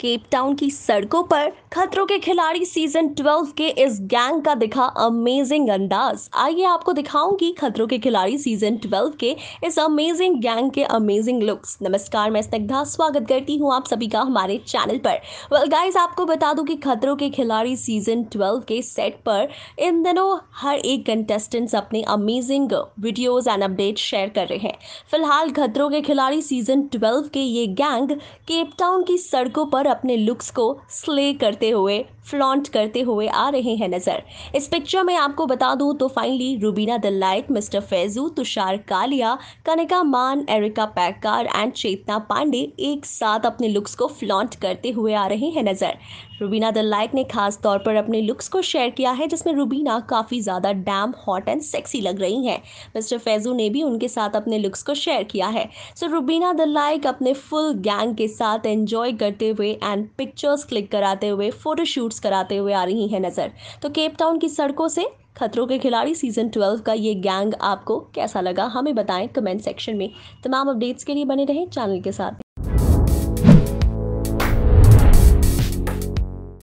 Cape Town की सड़कों पर खतरों के खिलाड़ी सीजन 12 के इस गैंग का दिखा अमेजिंग अंदाज आइए आपको दिखाऊंगी खतरों के खिलाड़ी सीजन 12 के इस अमेजिंग गैंग के अमेजिंग लुक्स नमस्कार मैं स्निग्धा स्वागत करती हूँ आप सभी का हमारे चैनल पर वेल well, गाइस आपको बता दूं कि खतरों के खिलाड़ी सीजन ट्वेल्व के सेट पर इन दिनों हर एक कंटेस्टेंट्स अपने amazing videos and update share कर रहे हैं फिलहाल खतरों के खिलाड़ी सीजन ट्वेल्व के ये गैंग केपटाउन की सड़कों पर और अपने लुक्स को स्ले करते हुए फ्लॉन्ट करते हुए आ रहे हैं नज़र इस पिक्चर में आपको बता दूं तो फाइनली रूबीना लाइट मिस्टर फैजू तुषार कालिया कनिका मान एरिका पैकार एंड चेतना पांडे एक साथ अपने लुक्स को फ्लॉन्ट करते हुए आ रहे हैं नज़र रूबीना लाइट ने खास तौर पर अपने लुक्स को शेयर किया है जिसमें रूबीना काफ़ी ज़्यादा डैम हॉट एंड सेक्सी लग रही हैं मिस्टर फैजू ने भी उनके साथ अपने लुक्स को शेयर किया है सो रूबीना द लाइक अपने फुल गैंग के साथ एंजॉय करते हुए एंड पिक्चर्स क्लिक कराते हुए फोटोशूट्स कराते हुए आ रही हैं नज़र तो केप टाउन की सड़कों से खतरों के खिलाड़ी सीजन 12 का ये गैंग आपको कैसा लगा हमें बताएं कमेंट सेक्शन में तमाम अपडेट्स के लिए बने रहें चैनल के साथ